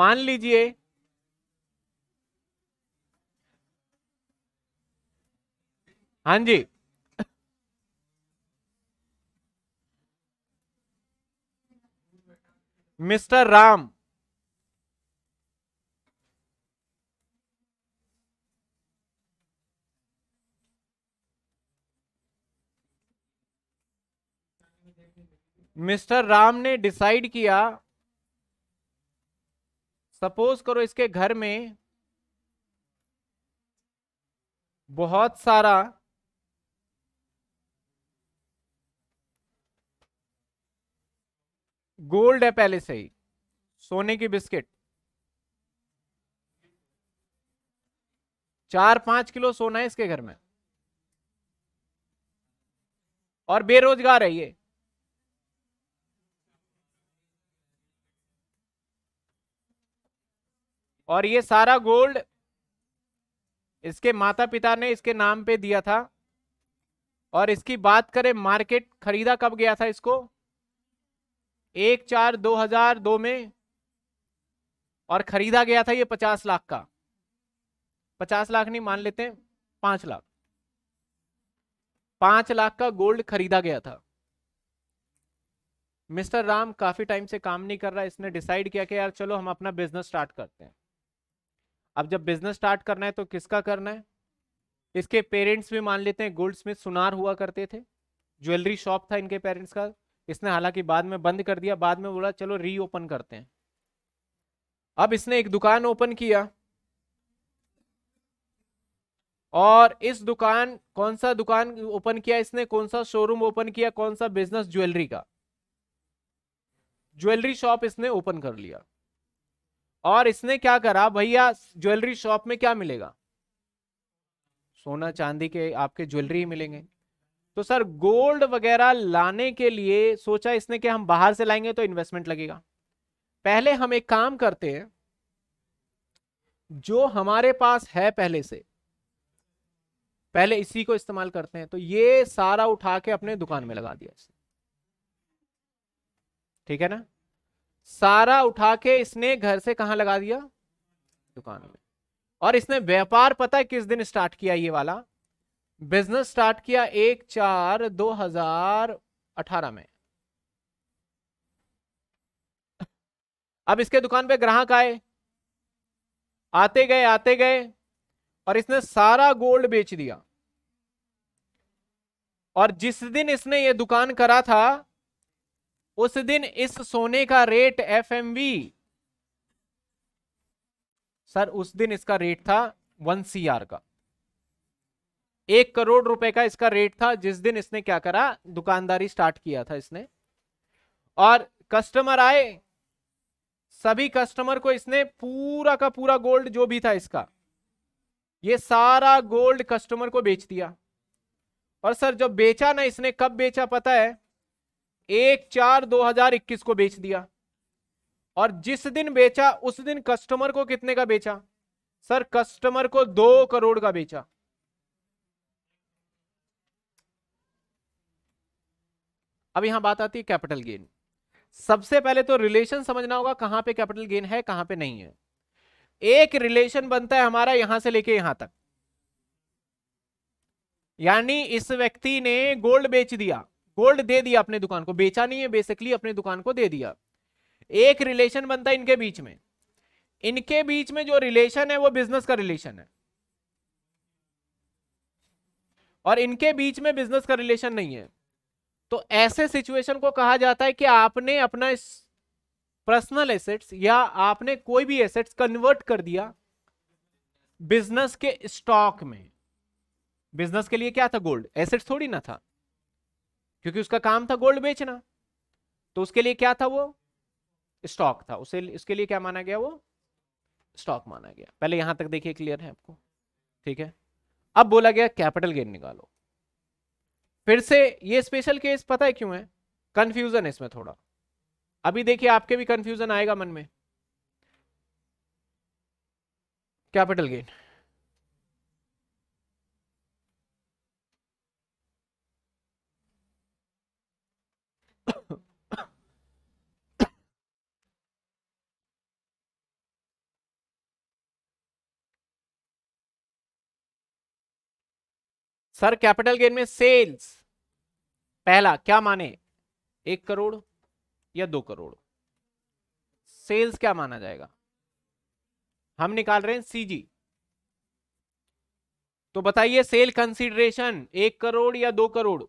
मान लीजिए हाँ जी मिस्टर राम मिस्टर राम ने डिसाइड किया सपोज करो इसके घर में बहुत सारा गोल्ड है पहले से ही सोने की बिस्किट चार पांच किलो सोना है इसके घर में और बेरोजगार है ये और ये सारा गोल्ड इसके माता पिता ने इसके नाम पे दिया था और इसकी बात करें मार्केट खरीदा कब गया था इसको एक चार दो हजार दो में और खरीदा गया था ये पचास लाख का पचास लाख नहीं मान लेते हैं पांच लाख पांच लाख का गोल्ड खरीदा गया था मिस्टर राम काफी टाइम से काम नहीं कर रहा इसने डिसाइड किया कि यार चलो हम अपना बिजनेस स्टार्ट करते हैं अब जब बिजनेस स्टार्ट करना है तो किसका करना है इसके पेरेंट्स भी मान लेते हैं गोल्ड स्मिथ सुनार हुआ करते थे ज्वेलरी शॉप था इनके पेरेंट्स का इसने हालांकि बाद में बंद कर दिया बाद में बोला चलो रीओपन करते हैं अब इसने एक दुकान ओपन किया और इस दुकान कौन सा दुकान ओपन किया इसने कौन सा शोरूम ओपन किया कौन सा बिजनेस ज्वेलरी का ज्वेलरी शॉप इसने ओपन कर लिया और इसने क्या करा भैया ज्वेलरी शॉप में क्या मिलेगा सोना चांदी के आपके ज्वेलरी मिलेंगे तो सर गोल्ड वगैरह लाने के लिए सोचा इसने कि हम बाहर से लाएंगे तो इन्वेस्टमेंट लगेगा पहले हम एक काम करते हैं जो हमारे पास है पहले से पहले इसी को इस्तेमाल करते हैं तो ये सारा उठा के अपने दुकान में लगा दिया इसने ठीक है ना सारा उठा के इसने घर से कहा लगा दिया दुकान में और इसने व्यापार पता है किस दिन स्टार्ट किया ये वाला बिजनेस स्टार्ट किया एक चार दो हजार अठारह में अब इसके दुकान पे ग्राहक आए आते गए आते गए और इसने सारा गोल्ड बेच दिया और जिस दिन इसने ये दुकान करा था उस दिन इस सोने का रेट एफ सर उस दिन इसका रेट था वन सी आर का एक करोड़ रुपए का इसका रेट था जिस दिन इसने क्या करा दुकानदारी स्टार्ट किया था इसने और कस्टमर आए सभी कस्टमर को इसने पूरा का पूरा गोल्ड जो भी था इसका ये सारा गोल्ड कस्टमर को बेच दिया और सर जब बेचा ना इसने कब बेचा पता है एक चार 2021 को बेच दिया और जिस दिन बेचा उस दिन कस्टमर को कितने का बेचा सर कस्टमर को दो करोड़ का बेचा अब यहां बात आती है कैपिटल गेन सबसे पहले तो रिलेशन समझना होगा कहां पे कैपिटल गेन है कहां पे नहीं है एक रिलेशन बनता है हमारा यहां से लेके यहां तक यानी इस व्यक्ति ने गोल्ड बेच दिया गोल्ड दे दिया अपने दुकान को बेचा नहीं है बेसिकली अपने दुकान को दे दिया एक रिलेशन बनता है इनके बीच में इनके बीच में जो रिलेशन है वो बिजनेस का रिलेशन है और इनके बीच में बिजनेस का रिलेशन नहीं है तो ऐसे सिचुएशन को कहा जाता है कि आपने अपना पर्सनल एसेट्स या आपने कोई भी एसेट्स कन्वर्ट कर दिया बिजनेस के स्टॉक में बिजनेस के लिए क्या था गोल्ड एसेट्स थोड़ी ना था क्योंकि उसका काम था गोल्ड बेचना तो उसके लिए क्या था वो स्टॉक था उसे उसके लिए क्या माना गया वो स्टॉक माना गया पहले यहां तक देखिए क्लियर है आपको ठीक है अब बोला गया कैपिटल गेन निकालो फिर से ये स्पेशल केस पता है क्यों है कंफ्यूजन है इसमें थोड़ा अभी देखिए आपके भी कंफ्यूजन आएगा मन में capital gain sir capital gain में सेल्स पहला क्या माने एक करोड़ या दो करोड़ सेल्स क्या माना जाएगा हम निकाल रहे हैं सीजी तो बताइए सेल कंसीडरेशन एक करोड़ या दो करोड़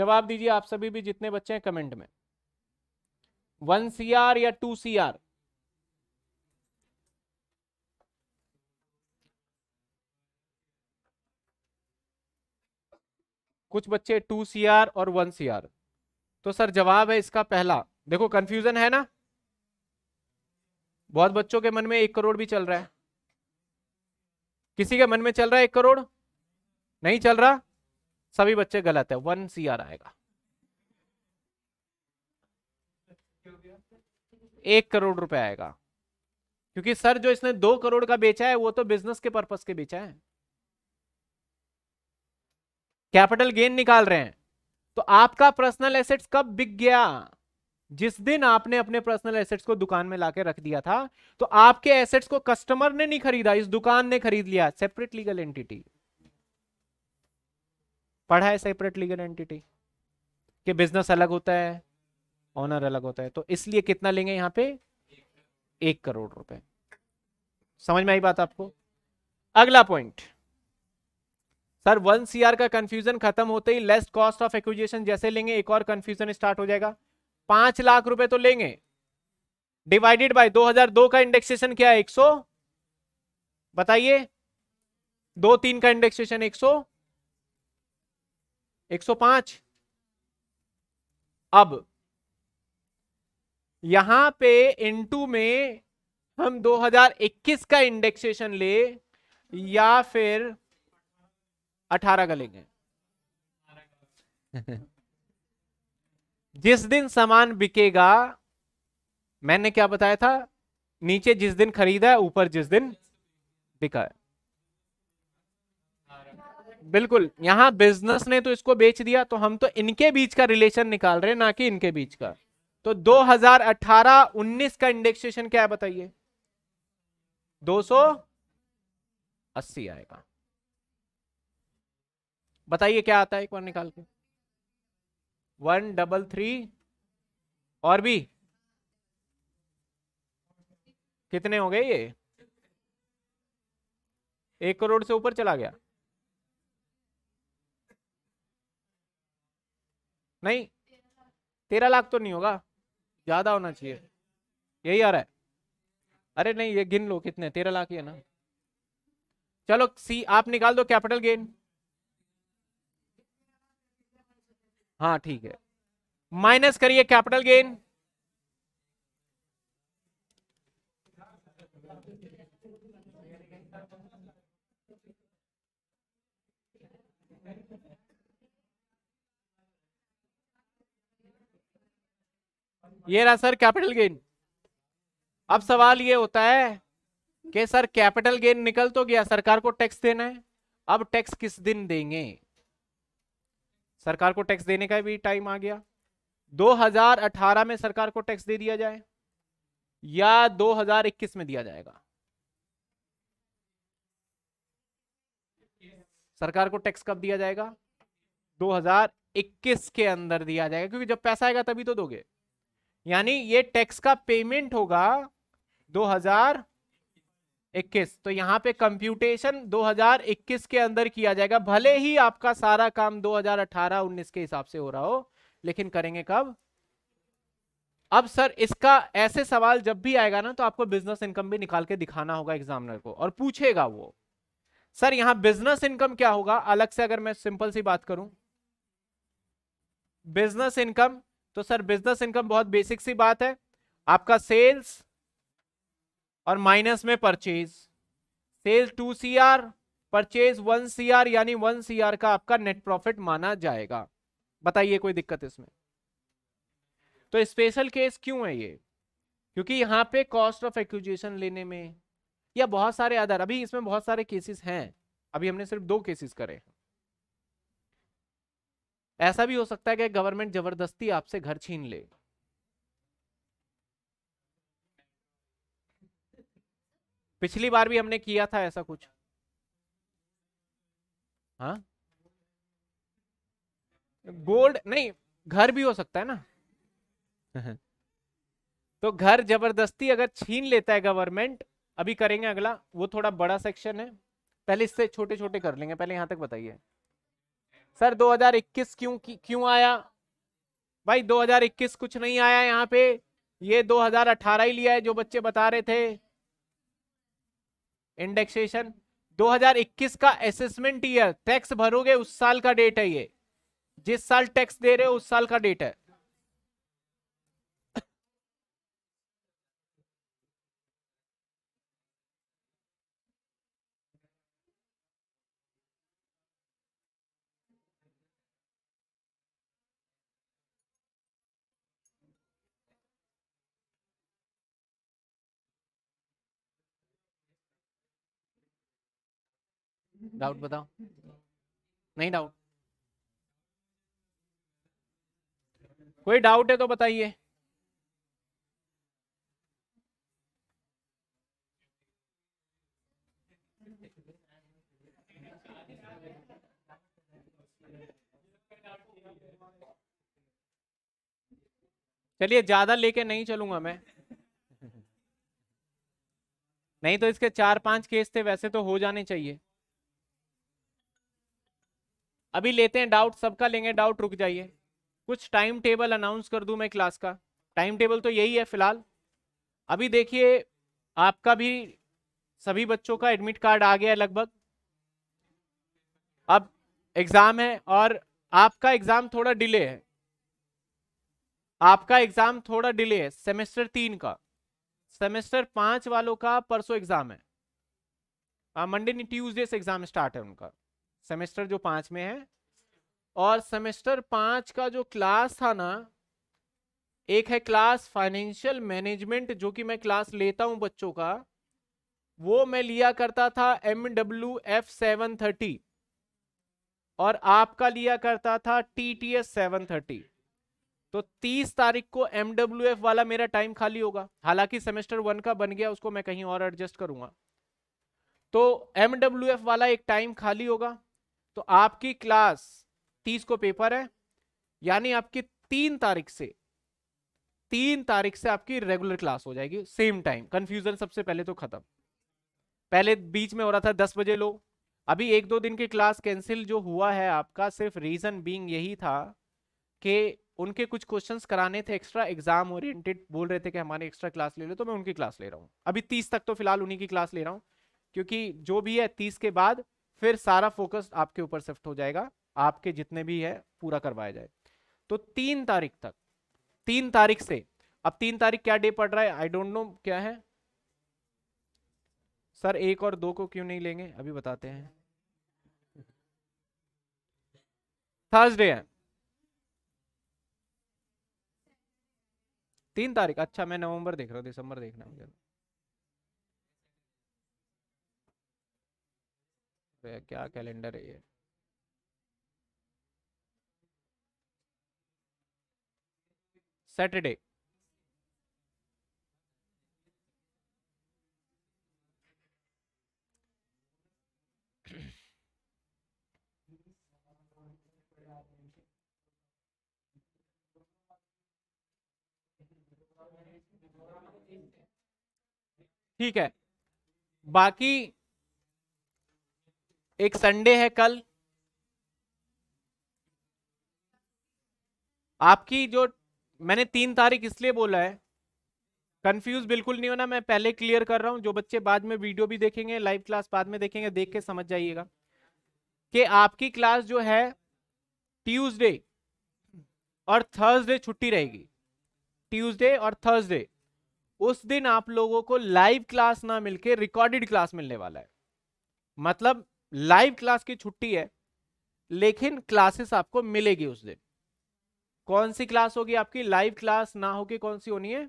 जवाब दीजिए आप सभी भी जितने बच्चे हैं कमेंट में वन सीआर या टू सीआर कुछ बच्चे टू सी आर और वन सी आर तो सर जवाब है इसका पहला देखो कंफ्यूजन है ना बहुत बच्चों के मन में एक करोड़ भी चल रहा है किसी के मन में चल रहा है एक करोड़ नहीं चल रहा सभी बच्चे गलत है वन सी आर आएगा एक करोड़ रुपए आएगा क्योंकि सर जो इसने दो करोड़ का बेचा है वो तो बिजनेस के पर्पस के बेचा है कैपिटल गेन निकाल रहे हैं तो आपका पर्सनल एसेट्स कब बिक गया जिस दिन आपने अपने पर्सनल एसेट्स को दुकान में लाके रख दिया था तो आपके एसेट्स को कस्टमर ने नहीं खरीदा इस दुकान ने खरीद लिया सेपरेट लीगल एंटिटी पढ़ा है सेपरेट लीगल एंटिटी के बिजनेस अलग होता है ऑनर अलग होता है तो इसलिए कितना लेंगे यहां पे एक करोड़ रुपए समझ में आई बात आपको अगला पॉइंट सर वन सीआर का कंफ्यूजन खत्म होते ही लेस कॉस्ट ऑफ एक्विजेशन जैसे लेंगे एक और कंफ्यूजन स्टार्ट हो जाएगा पांच लाख रुपए तो लेंगे डिवाइडेड बाय 2002 का इंडेक्सेशन क्या है 100 बताइए दो तीन का इंडेक्सेशन 100 105 अब यहां पे इनटू में हम 2021 का इंडेक्सेशन ले या फिर अठारह गलेंगे जिस दिन सामान बिकेगा मैंने क्या बताया था नीचे जिस दिन खरीदा है ऊपर जिस दिन बिका है बिल्कुल यहां बिजनेस ने तो इसको बेच दिया तो हम तो इनके बीच का रिलेशन निकाल रहे हैं ना कि इनके बीच का तो 2018-19 का इंडेक्सेशन क्या है बताइए 280 आएगा बताइए क्या आता है एक बार निकाल के वन डबल थ्री और भी कितने हो गए ये एक करोड़ से ऊपर चला गया नहीं तेरह लाख तो नहीं होगा ज्यादा होना चाहिए यही आ रहा है अरे नहीं ये गिन लो कितने तेरह लाख ही है ना चलो सी आप निकाल दो कैपिटल गेन हाँ ठीक है माइनस करिए कैपिटल गेन ये रहा सर कैपिटल गेन अब सवाल ये होता है कि सर कैपिटल गेन निकल तो गया सरकार को टैक्स देना है अब टैक्स किस दिन देंगे सरकार को टैक्स देने का भी टाइम आ गया 2018 में सरकार को टैक्स दे दिया जाए या 2021 में दिया जाएगा सरकार को टैक्स कब दिया जाएगा 2021 के अंदर दिया जाएगा क्योंकि जब पैसा आएगा तभी तो दोगे यानी ये टैक्स का पेमेंट होगा इक्कीस तो यहाँ पे कंप्यूटेशन 2021 के अंदर किया जाएगा भले ही आपका सारा काम 2018-19 के हिसाब से हो रहा हो लेकिन करेंगे कब अब सर इसका ऐसे सवाल जब भी आएगा ना तो आपको बिजनेस इनकम भी निकाल के दिखाना होगा एग्जामिनर को और पूछेगा वो सर यहाँ बिजनेस इनकम क्या होगा अलग से अगर मैं सिंपल सी बात करूं बिजनेस इनकम तो सर बिजनेस इनकम बहुत बेसिक सी बात है आपका सेल्स और माइनस में purchase sale two C R purchase one C R यानी वन सी आर का आपका नेट प्रॉफिट माना जाएगा बताइए कोई दिक्कत इसमें तो स्पेशल केस क्यों है ये क्योंकि यहाँ पे कॉस्ट ऑफ एक्यूजेशन लेने में या बहुत सारे अदर अभी इसमें बहुत सारे केसेस हैं अभी हमने सिर्फ दो केसेस करे हैं ऐसा भी हो सकता है कि गवर्नमेंट जबरदस्ती आपसे घर छीन ले पिछली बार भी हमने किया था ऐसा कुछ हाँ गोल्ड नहीं घर भी हो सकता है ना तो घर जबरदस्ती अगर छीन लेता है गवर्नमेंट अभी करेंगे अगला वो थोड़ा बड़ा सेक्शन है पहले इससे छोटे छोटे कर लेंगे पहले यहां तक बताइए सर 2021 क्यों क्यों आया भाई 2021 कुछ नहीं आया यहाँ पे ये 2018 ही लिया है जो बच्चे बता रहे थे इंडेक्सेशन 2021 का असेसमेंट ईयर टैक्स भरोगे उस साल का डेट है ये जिस साल टैक्स दे रहे हो उस साल का डेट है डाउट बताओ नहीं डाउट कोई डाउट है तो बताइए चलिए ज्यादा लेके नहीं चलूंगा मैं नहीं तो इसके चार पांच केस थे वैसे तो हो जाने चाहिए अभी लेते हैं डाउट सबका लेंगे डाउट रुक जाइए कुछ टाइम टेबल अनाउंस कर दूं मैं क्लास का टाइम टेबल तो यही है फिलहाल अभी देखिए आपका भी सभी बच्चों का एडमिट कार्ड आ गया है लगभग अब एग्ज़ाम है और आपका एग्ज़ाम थोड़ा डिले है आपका एग्ज़ाम थोड़ा डिले है सेमेस्टर तीन का सेमेस्टर पाँच वालों का परसों एग्ज़ाम है मंडे नहीं ट्यूजडे से एग्ज़ाम स्टार्ट है उनका सेमेस्टर जो पांच में है और सेमेस्टर पांच का जो क्लास था ना एक है क्लास फाइनेंशियल मैनेजमेंट जो कि मैं क्लास लेता हूं बच्चों का वो मैं लिया करता था M W F seven thirty और आपका लिया करता था T T S seven thirty तो तीस तारीख को एम डब्ल्यू एफ वाला मेरा टाइम खाली होगा हालांकि सेमेस्टर वन का बन गया उसको मैं कहीं और एडजस्ट करूंगा तो एम डब्ल्यू एफ वाला एक टाइम खाली होगा तो आपकी क्लास तीस को पेपर है यानी आपकी तीन तारीख से तीन तारीख से आपकी रेगुलर क्लास हो जाएगी सेम टाइम कंफ्यूजन सबसे पहले तो खत्म पहले बीच में हो रहा था दस बजे लो अभी एक दो दिन की क्लास कैंसिल जो हुआ है आपका सिर्फ रीजन बीइंग यही था कि उनके कुछ क्वेश्चंस कराने थे एक्स्ट्रा एग्जाम ओरिएंटेड बोल रहे थे कि हमारे एक्स्ट्रा क्लास ले लो तो मैं उनकी क्लास ले रहा हूँ अभी तीस तक तो फिलहाल उन्हीं की क्लास ले रहा हूँ क्योंकि जो भी है तीस के बाद फिर सारा फोकस आपके ऊपर शिफ्ट हो जाएगा आपके जितने भी है पूरा करवाया जाए तो तीन तारीख तक तीन तारीख से अब तीन तारीख क्या डे पड़ रहा है आई डोंट नो क्या है सर एक और दो को क्यों नहीं लेंगे अभी बताते हैं थर्सडे है तीन तारीख अच्छा मैं नवंबर देख रहा हूं दिसंबर देखना मुझे क्या कैलेंडर है ये सैटरडे ठीक है बाकी एक संडे है कल आपकी जो मैंने तीन तारीख इसलिए बोला है कंफ्यूज बिल्कुल नहीं होना मैं पहले क्लियर कर रहा हूं जो बच्चे बाद में वीडियो भी देखेंगे लाइव क्लास बाद में देखेंगे देख के समझ जाइएगा कि आपकी क्लास जो है ट्यूसडे और थर्सडे छुट्टी रहेगी ट्यूसडे और थर्सडे उस दिन आप लोगों को लाइव क्लास ना मिलके रिकॉर्डेड क्लास मिलने वाला है मतलब लाइव क्लास की छुट्टी है लेकिन क्लासेस आपको मिलेगी उस दिन कौन सी क्लास होगी आपकी लाइव क्लास ना होगी कौन सी होनी है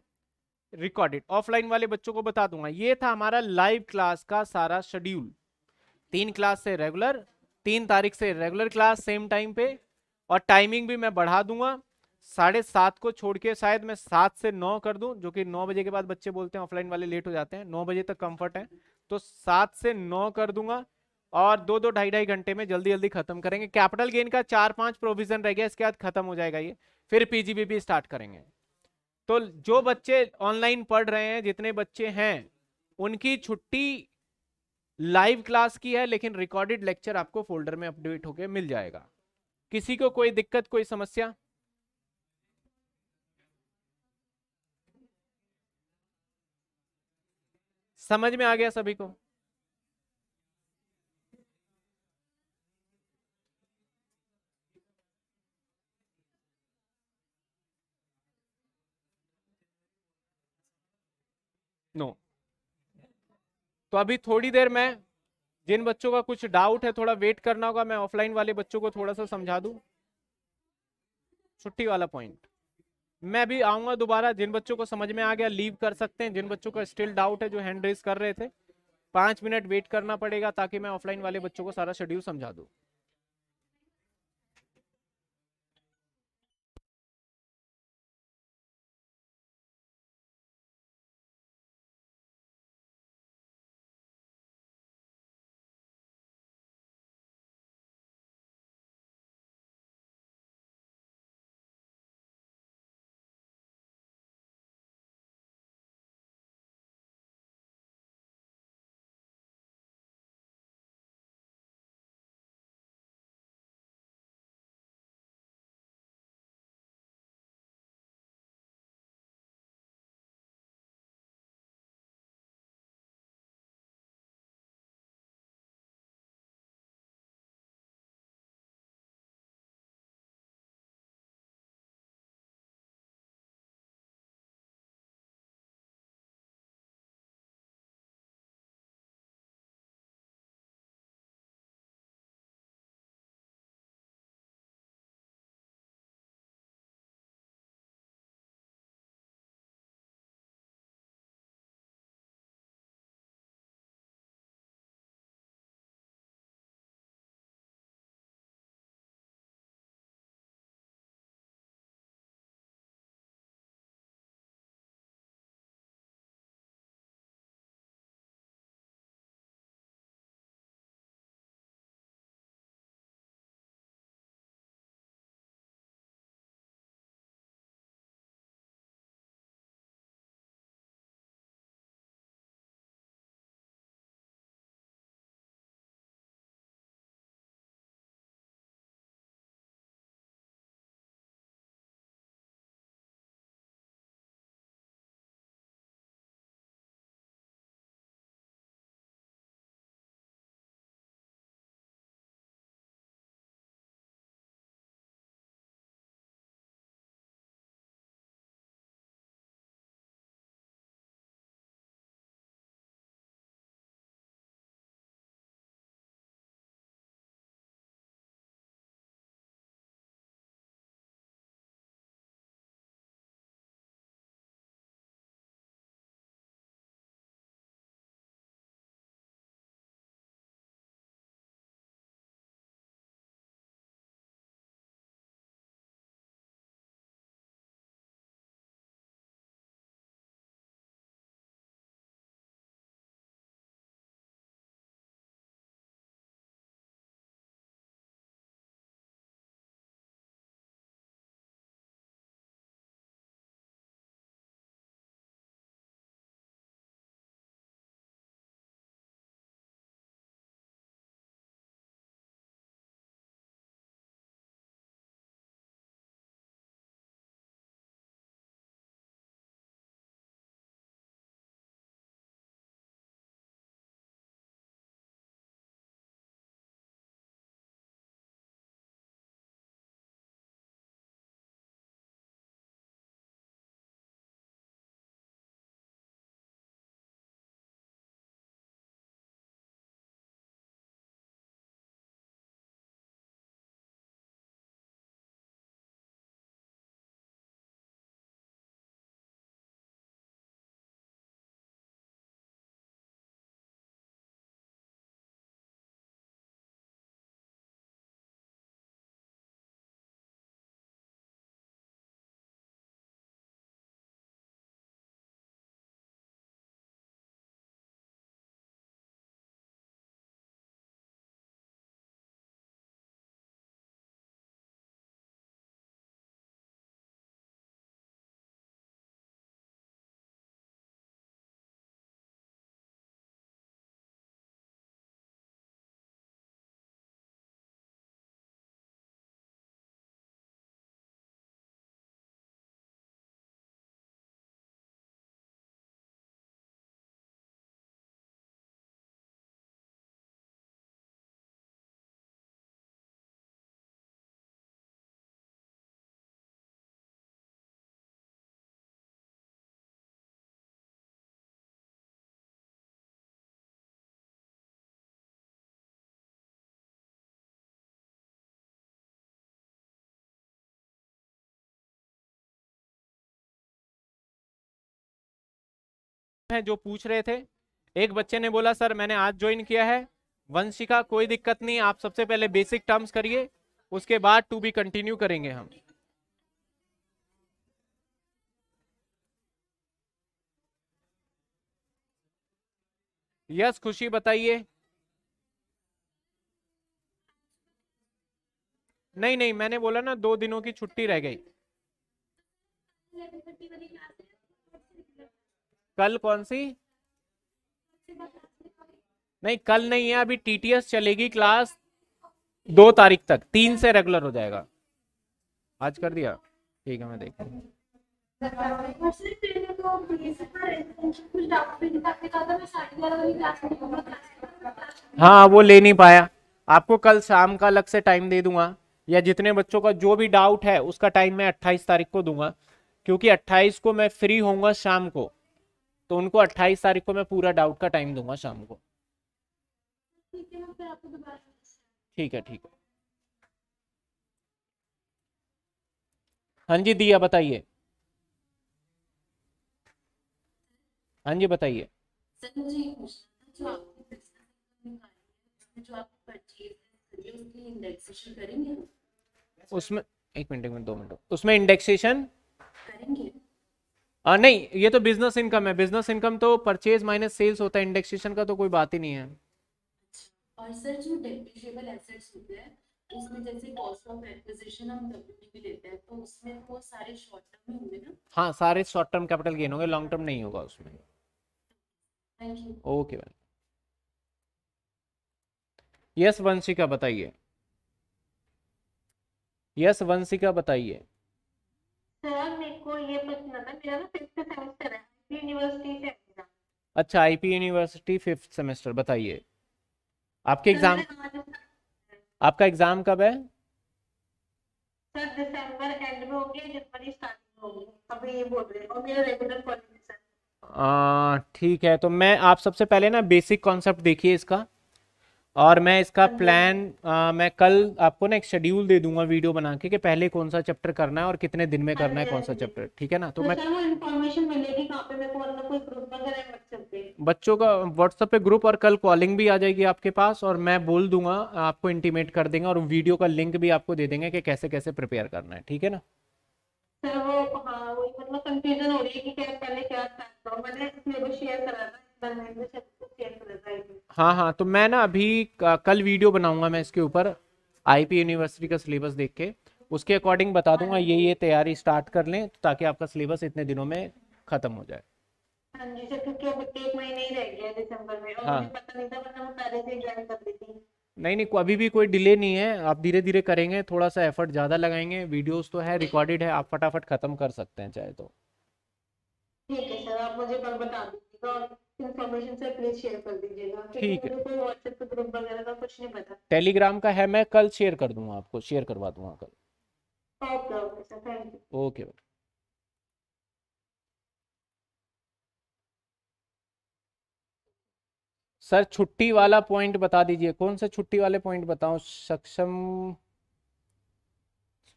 रिकॉर्डेड ऑफलाइन वाले बच्चों को बता दूंगा ये था हमारा लाइव क्लास का सारा शेड्यूल तीन क्लास से रेगुलर तीन तारीख से रेगुलर क्लास सेम टाइम पे और टाइमिंग भी मैं बढ़ा दूंगा साढ़े सात को छोड़ के शायद मैं सात से नौ कर दूं जो कि नौ बजे के बाद बच्चे बोलते हैं ऑफलाइन वाले लेट हो जाते हैं नौ बजे तक कंफर्ट है तो सात से नौ कर दूंगा और दो दो ढाई ढाई घंटे में जल्दी जल्दी खत्म करेंगे कैपिटल गेन का चार पांच प्रोविजन रह गया इसके बाद खत्म हो जाएगा ये फिर पीजीबी भी स्टार्ट करेंगे तो जो बच्चे ऑनलाइन पढ़ रहे हैं जितने बच्चे हैं उनकी छुट्टी लाइव क्लास की है लेकिन रिकॉर्डेड लेक्चर आपको फोल्डर में अपडेट होके मिल जाएगा किसी को कोई दिक्कत कोई समस्या समझ में आ गया सभी को नो तो अभी थोड़ी देर में जिन बच्चों का कुछ डाउट है थोड़ा वेट करना होगा मैं ऑफलाइन वाले बच्चों को थोड़ा सा समझा दू छुट्टी वाला पॉइंट मैं भी आऊंगा दोबारा जिन बच्चों को समझ में आ गया लीव कर सकते हैं जिन बच्चों का स्टिल डाउट है जो हैंड रेस कर रहे थे पांच मिनट वेट करना पड़ेगा ताकि मैं ऑफलाइन वाले बच्चों को सारा शेड्यूल समझा दू हैं जो पूछ रहे थे एक बच्चे ने बोला सर मैंने आज ज्वाइन किया है वंशिका कोई दिक्कत नहीं आप सबसे पहले बेसिक टर्म्स करिए उसके बाद टू बी कंटिन्यू करेंगे हम यस खुशी बताइए नहीं नहीं मैंने बोला ना दो दिनों की छुट्टी रह गई कल कौन सी नहीं कल नहीं है अभी टीटीएस चलेगी क्लास दो तारीख तक तीन से रेगुलर हो जाएगा आज कर दिया ठीक है मैं देख हाँ वो ले नहीं पाया आपको कल शाम का अलग से टाइम दे दूंगा या जितने बच्चों का जो भी डाउट है उसका टाइम मैं 28 तारीख को दूंगा क्योंकि 28 को मैं फ्री होऊंगा शाम को तो उनको अट्ठाईस तारीख को मैं पूरा डाउट का टाइम दूंगा शाम को ठीक है ठीक है हाँ जी दिया बताइए हाँ जी बताइए उसमें एक मिनट एक मिनट दो मिनट उसमें इंडेक्सेशन करेंगे आ, नहीं ये तो बिजनेस इनकम है बिजनेस इनकम तो परचेज माइनस सेल्स होता है इंडेक्सेशन का तो कोई बात ही नहीं है और सर जो एसेट्स होते हैं उसमें जैसे कॉस्ट ऑफ एक्विजिशन हम डब्ल्यूटी लेते हैं तो उसमें वो सारे शॉर्ट टर्म में होंगे ना हां सारे शॉर्ट टर्म कैपिटल गेन होंगे लॉन्ग टर्म नहीं होगा उसमें thank you okay ma'am yes Vanshika बताइए यस वंशिका बताइए यूनिवर्सिटी अच्छा आईपी यूनिवर्सिटी फिफ्थ सेमेस्टर बताइए आपके एग्जाम आपका एग्जाम कब है सर दिसंबर एंड में जनवरी स्टार्टिंग होगी अभी ये बोल रहे हैं और मेरा रेगुलर कॉलेज है सर ठीक है तो मैं आप सबसे पहले ना बेसिक कॉन्सेप्ट देखिए इसका और मैं इसका प्लान हाँ आ, मैं कल आपको ना एक शेड्यूल दे दूंगा वीडियो बना के कि पहले कौन सा चैप्टर करना है और कितने दिन में करना है हाँ कौन सा चैप्टर हाँ ठीक है ना तो, तो मैं बच्चों का व्हाट्सएप पे ग्रुप और कल कॉलिंग भी आ जाएगी आपके पास और मैं बोल दूंगा आपको इंटीमेट कर देंगे और वीडियो का लिंक भी आपको दे देंगे की कैसे कैसे प्रिपेयर करना है ठीक है ना सर वो हाँ मतलब कंफ्यूजन हो रही है कि क्या पहले क्या तो मैंने शेयर करा था हाँ हाँ तो मैं ना अभी कल वीडियो बनाऊंगा मैं इसके ऊपर आईपी यूनिवर्सिटी का सिलेबस देख के उसके अकॉर्डिंग बता दूंगा ये ये तैयारी स्टार्ट कर लें ताकि आपका सिलेबस इतने दिनों में खत्म हो जाए हाँ हाँ। नहीं नहीं अभी भी कोई डिले नहीं है आप धीरे धीरे करेंगे थोड़ा सा एफर्ट ज्यादा लगाएंगे वीडियोस तो है रिकॉर्डेड है आप फटाफट खत्म कर सकते हैं चाहे तो ठीक है सर आप मुझे कल बता दीजिएगा ठीक है टेलीग्राम का है मैं कल शेयर कर दूंगा आपको शेयर करवा दूंगा कल ओके ओके सर सर छुट्टी वाला पॉइंट बता दीजिए कौन सा छुट्टी वाले पॉइंट बताऊं सक्षम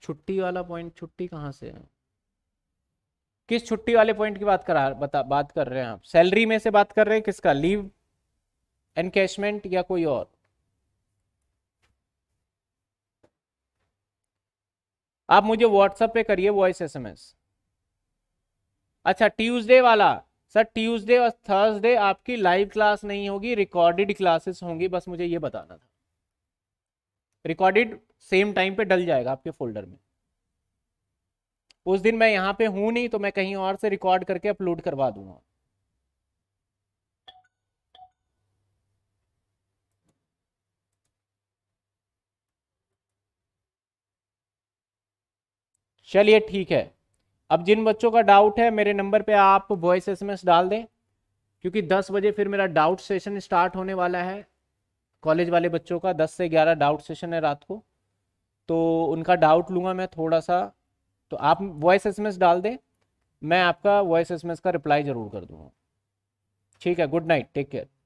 छुट्टी वाला पॉइंट छुट्टी कहाँ से है किस छुट्टी वाले पॉइंट की बात करा बता बात कर रहे हैं आप सैलरी में से बात कर रहे हैं किसका लीव एनकैशमेंट या कोई और आप मुझे व्हाट्सएप पे करिए वॉइस एसएमएस अच्छा ट्यूसडे वाला सर ट्यूसडे और थर्सडे आपकी लाइव क्लास नहीं होगी रिकॉर्डेड क्लासेस होंगी बस मुझे ये बताना था रिकॉर्डेड सेम टाइम पे डल जाएगा आपके फोल्डर में उस दिन मैं यहाँ पे हूं नहीं तो मैं कहीं और से रिकॉर्ड करके अपलोड करवा दूंगा चलिए ठीक है अब जिन बच्चों का डाउट है मेरे नंबर पे आप वॉइस एसएमएस डाल दें क्योंकि 10 बजे फिर मेरा डाउट सेशन स्टार्ट होने वाला है कॉलेज वाले बच्चों का 10 से 11 डाउट सेशन है रात को तो उनका डाउट लूंगा मैं थोड़ा सा तो आप वॉइस एसएमएस डाल दें मैं आपका वॉइस एसएमएस का रिप्लाई ज़रूर कर दूंगा ठीक है गुड नाइट टेक केयर